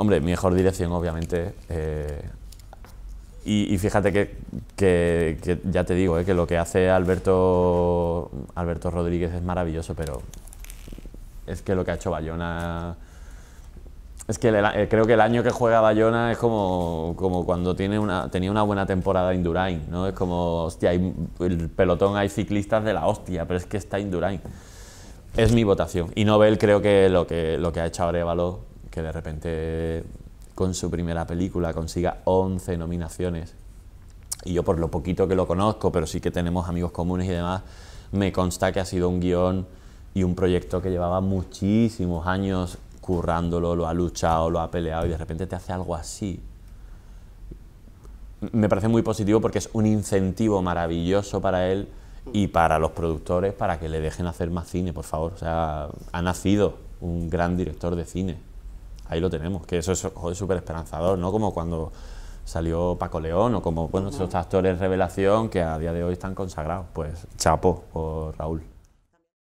Hombre, mejor dirección, obviamente. Eh, y, fíjate que, ya te digo, eh, que lo que hace Alberto, Alberto Rodríguez es maravilloso, pero es que lo que ha hecho Bayona... Es que eh, creo que el año que juega Bayona es como, como cuando tiene una, tenía una buena temporada Indurain, ¿no? Es como, hostia, hay, el pelotón hay ciclistas de la hostia, pero es que está Indurain. Es mi votación. Y Nobel creo que lo que, lo que ha hecho Arevalo que de repente con su primera película consiga 11 nominaciones, y yo por lo poquito que lo conozco, pero sí que tenemos amigos comunes y demás, me consta que ha sido un guión y un proyecto que llevaba muchísimos años currándolo, lo ha luchado, lo ha peleado y de repente te hace algo así. Me parece muy positivo porque es un incentivo maravilloso para él y para los productores para que le dejen hacer más cine, por favor. O sea, ha nacido un gran director de cine ahí lo tenemos, que eso es súper esperanzador, ¿no? Como cuando salió Paco León o como, bueno, esos actores revelación que a día de hoy están consagrados, pues chapo o Raúl.